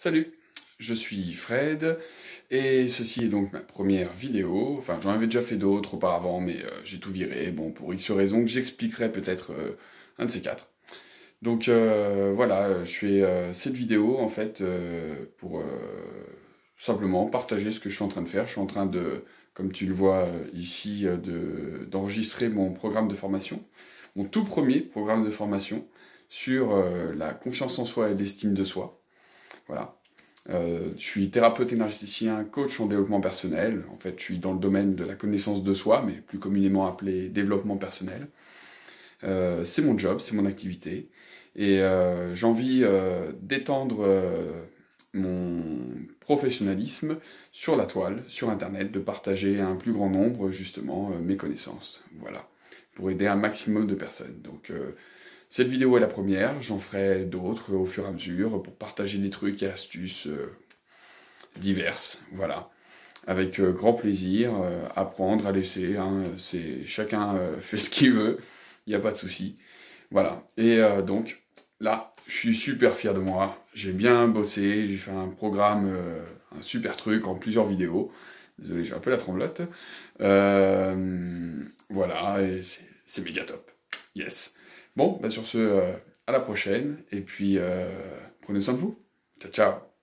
Salut, je suis Fred et ceci est donc ma première vidéo. Enfin, j'en avais déjà fait d'autres auparavant, mais euh, j'ai tout viré. Bon, pour X raisons que j'expliquerai peut-être euh, un de ces quatre. Donc euh, voilà, je fais cette vidéo en fait pour simplement partager ce que je suis en train de faire. Je suis en train de, comme tu le vois ici, d'enregistrer mon programme de formation, mon tout premier programme de formation sur la confiance en soi et l'estime de soi. Voilà. Euh, je suis thérapeute énergéticien, coach en développement personnel. En fait, je suis dans le domaine de la connaissance de soi, mais plus communément appelé développement personnel. Euh, c'est mon job, c'est mon activité. Et euh, j'ai envie d'étendre mon professionnalisme sur la toile, sur Internet, de partager à un plus grand nombre justement mes connaissances. Voilà. Pour aider un maximum de personnes. Donc cette vidéo est la première, j'en ferai d'autres au fur et à mesure pour partager des trucs et astuces euh, diverses, voilà. Avec euh, grand plaisir, euh, apprendre à laisser, hein, c'est chacun fait ce qu'il veut, il n'y a pas de souci. Voilà, et donc là, je suis super fier de moi, j'ai bien bossé, j'ai fait un programme, un super truc en plusieurs vidéos. Désolé, j'ai un peu la tremblote. voilà, et c'est méga top. Yes. Bon, bah, sur ce, euh, à la prochaine, et puis euh, prenez soin de vous. Ciao, ciao